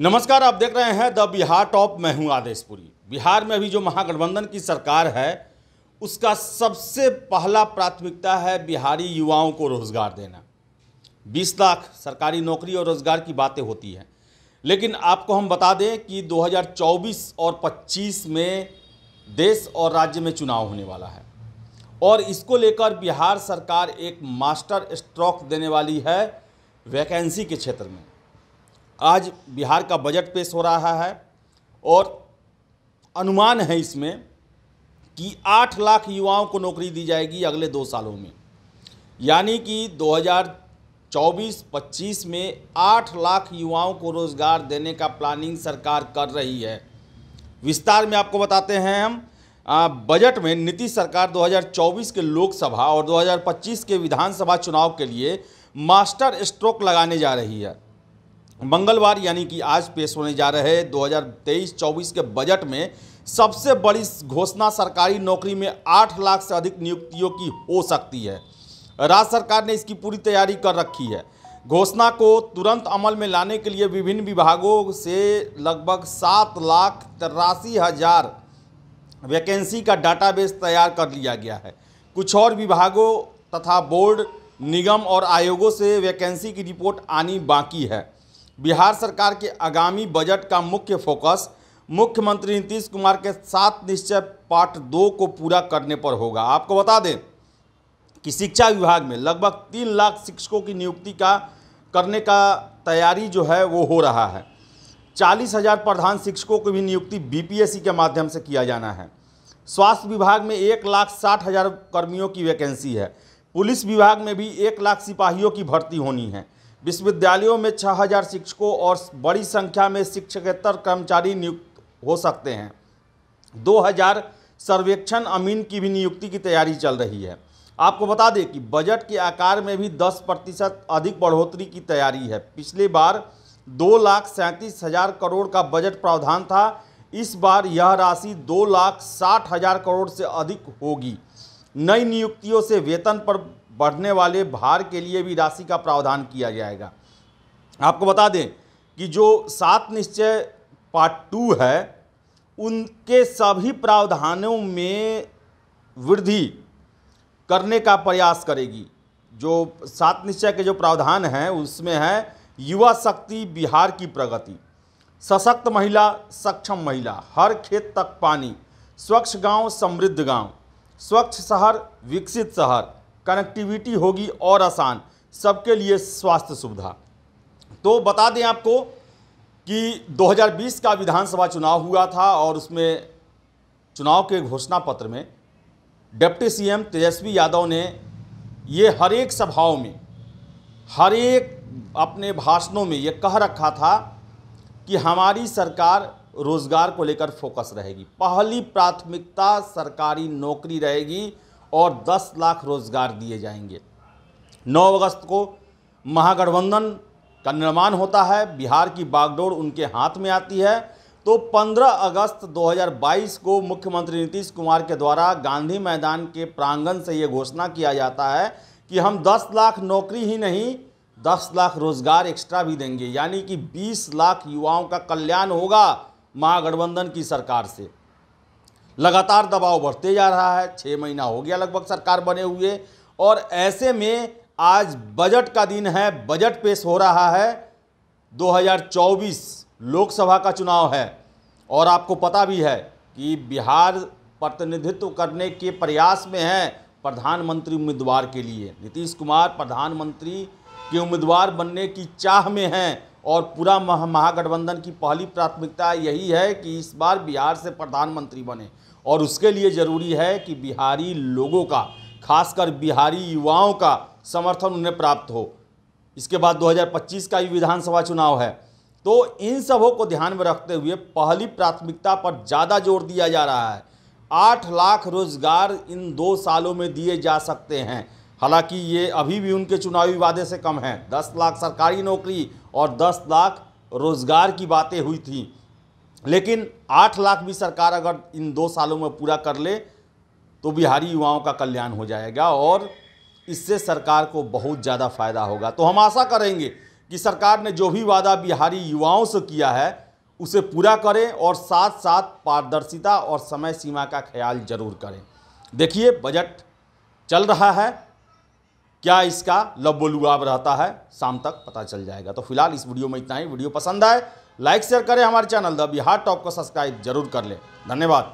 नमस्कार आप देख रहे हैं द बिहार टॉप मैं हूं आदेशपुरी बिहार में अभी जो महागठबंधन की सरकार है उसका सबसे पहला प्राथमिकता है बिहारी युवाओं को रोजगार देना 20 लाख सरकारी नौकरी और रोजगार की बातें होती हैं लेकिन आपको हम बता दें कि 2024 और 25 में देश और राज्य में चुनाव होने वाला है और इसको लेकर बिहार सरकार एक मास्टर स्ट्रोक देने वाली है वैकेंसी के क्षेत्र में आज बिहार का बजट पेश हो रहा है और अनुमान है इसमें कि आठ लाख युवाओं को नौकरी दी जाएगी अगले दो सालों में यानी कि 2024-25 में आठ लाख युवाओं को रोज़गार देने का प्लानिंग सरकार कर रही है विस्तार में आपको बताते हैं हम बजट में नीतीश सरकार 2024 के लोकसभा और 2025 के विधानसभा चुनाव के लिए मास्टर स्ट्रोक लगाने जा रही है मंगलवार यानी कि आज पेश होने जा रहे 2023-24 के बजट में सबसे बड़ी घोषणा सरकारी नौकरी में 8 लाख से अधिक नियुक्तियों की हो सकती है राज्य सरकार ने इसकी पूरी तैयारी कर रखी है घोषणा को तुरंत अमल में लाने के लिए विभिन्न विभागों से लगभग सात लाख तिरासी हज़ार वैकेंसी का डाटाबेस तैयार कर लिया गया है कुछ और विभागों तथा बोर्ड निगम और आयोगों से वैकेंसी की रिपोर्ट आनी बाकी है बिहार सरकार के आगामी बजट का मुख्य फोकस मुख्यमंत्री नीतीश कुमार के सात निश्चय पार्ट दो को पूरा करने पर होगा आपको बता दें कि शिक्षा विभाग में लगभग तीन लाख शिक्षकों की नियुक्ति का करने का तैयारी जो है वो हो रहा है चालीस हजार प्रधान शिक्षकों की भी नियुक्ति बीपीएससी के माध्यम से किया जाना है स्वास्थ्य विभाग में एक लाख साठ हजार कर्मियों की वैकेंसी है पुलिस विभाग में भी एक लाख सिपाहियों की भर्ती होनी है विश्वविद्यालयों में 6000 शिक्षकों और बड़ी संख्या में शिक्षकेतर कर्मचारी नियुक्त हो सकते हैं 2000 सर्वेक्षण अमीन की भी नियुक्ति की तैयारी चल रही है आपको बता दें कि बजट के आकार में भी 10 प्रतिशत अधिक बढ़ोतरी की तैयारी है पिछले बार दो लाख सैंतीस हज़ार करोड़ का बजट प्रावधान था इस बार यह राशि दो लाख साठ हज़ार करोड़ से अधिक होगी नई नियुक्तियों से वेतन पर बढ़ने वाले भार के लिए भी राशि का प्रावधान किया जाएगा आपको बता दें कि जो सात निश्चय पार्ट टू है उनके सभी प्रावधानों में वृद्धि करने का प्रयास करेगी जो सात निश्चय के जो प्रावधान हैं उसमें है युवा शक्ति बिहार की प्रगति सशक्त महिला सक्षम महिला हर खेत तक पानी स्वच्छ गांव समृद्ध गांव स्वच्छ शहर विकसित शहर कनेक्टिविटी होगी और आसान सबके लिए स्वास्थ्य सुविधा तो बता दें आपको कि 2020 का विधानसभा चुनाव हुआ था और उसमें चुनाव के घोषणा पत्र में डिप्टी सीएम तेजस्वी यादव ने ये हर एक सभाओं में हर एक अपने भाषणों में ये कह रखा था कि हमारी सरकार रोज़गार को लेकर फोकस रहेगी पहली प्राथमिकता सरकारी नौकरी रहेगी और 10 लाख रोजगार दिए जाएंगे 9 अगस्त को महागठबंधन का निर्माण होता है बिहार की बागडोर उनके हाथ में आती है तो 15 अगस्त 2022 को मुख्यमंत्री नीतीश कुमार के द्वारा गांधी मैदान के प्रांगण से ये घोषणा किया जाता है कि हम 10 लाख नौकरी ही नहीं 10 लाख रोजगार एक्स्ट्रा भी देंगे यानी कि 20 लाख युवाओं का कल्याण होगा महागठबंधन की सरकार से लगातार दबाव बढ़ते जा रहा है छः महीना हो गया लगभग सरकार बने हुए और ऐसे में आज बजट का दिन है बजट पेश हो रहा है 2024 लोकसभा का चुनाव है और आपको पता भी है कि बिहार प्रतिनिधित्व करने के प्रयास में है प्रधानमंत्री उम्मीदवार के लिए नीतीश कुमार प्रधानमंत्री के उम्मीदवार बनने की चाह में हैं और पूरा महागठबंधन की पहली प्राथमिकता यही है कि इस बार बिहार से प्रधानमंत्री बने और उसके लिए ज़रूरी है कि बिहारी लोगों का खासकर बिहारी युवाओं का समर्थन उन्हें प्राप्त हो इसके बाद 2025 का भी विधानसभा चुनाव है तो इन सबों को ध्यान में रखते हुए पहली प्राथमिकता पर ज़्यादा जोर दिया जा रहा है आठ लाख रोजगार इन दो सालों में दिए जा सकते हैं हालांकि ये अभी भी उनके चुनावी वादे से कम हैं दस लाख सरकारी नौकरी और दस लाख रोज़गार की बातें हुई थी लेकिन आठ लाख भी सरकार अगर इन दो सालों में पूरा कर ले तो बिहारी युवाओं का कल्याण हो जाएगा और इससे सरकार को बहुत ज़्यादा फायदा होगा तो हम आशा करेंगे कि सरकार ने जो भी वादा बिहारी युवाओं से किया है उसे पूरा करें और साथ साथ पारदर्शिता और समय सीमा का ख्याल जरूर करें देखिए बजट चल रहा है क्या इसका लब्बो लुआब रहता है शाम तक पता चल जाएगा तो फिलहाल इस वीडियो में इतना ही वीडियो पसंद आए लाइक शेयर करें हमारे चैनल द बिहार टॉप को सब्सक्राइब जरूर कर लें धन्यवाद